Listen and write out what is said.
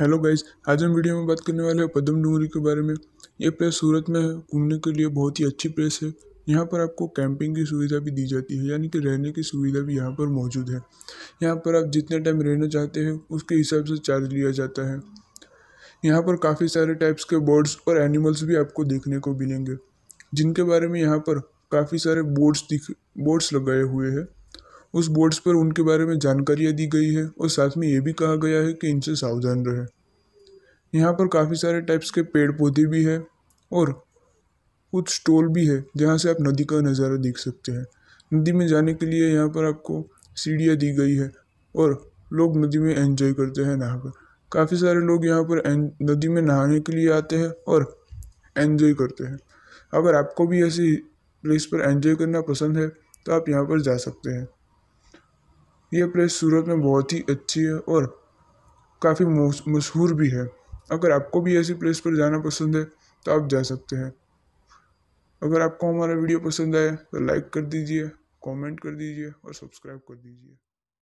hello guys आज हम video में बात करने वाले हैं पदम डूंगरी के बारे में ये प्लेस सूरत में है घूमने के लिए बहुत ही अच्छी प्लेस है यहाँ पर आपको कैंपिंग की सुविधा भी दी जाती है यानी कि रहने की सुविधा भी यहाँ पर मौजूद है यहाँ पर आप जितने टाइम रहना चाहते हैं उसके हिसाब से चार्ज लिया जाता है यहाँ पर काफ़ी सारे टाइप्स के बर्ड्स और एनिमल्स भी आपको देखने को मिलेंगे जिनके बारे में यहाँ पर काफ़ी सारे बोर्ड्स दिख बोर्ड्स लगाए हुए हैं उस बोर्ड्स पर उनके बारे में जानकारियाँ दी गई है और साथ में ये भी कहा गया है कि इनसे सावधान रहे यहाँ पर काफ़ी सारे टाइप्स के पेड़ पौधे भी हैं और कुछ स्टोल भी है जहाँ से आप नदी का नज़ारा देख सकते हैं नदी में जाने के लिए यहाँ पर आपको सीढ़ियाँ दी गई है और लोग नदी में एंजॉय करते हैं नहाकर काफ़ी सारे लोग यहाँ पर नदी में नहाने के लिए आते हैं और एंजॉय करते हैं अगर आपको भी ऐसी प्लेस पर एंजॉय करना पसंद है तो आप यहाँ पर जा सकते हैं ये प्लेस सूरत में बहुत ही अच्छी है और काफ़ी मशहूर भी है अगर आपको भी ऐसी प्लेस पर जाना पसंद है तो आप जा सकते हैं अगर आपको हमारा वीडियो पसंद आए तो लाइक कर दीजिए कमेंट कर दीजिए और सब्सक्राइब कर दीजिए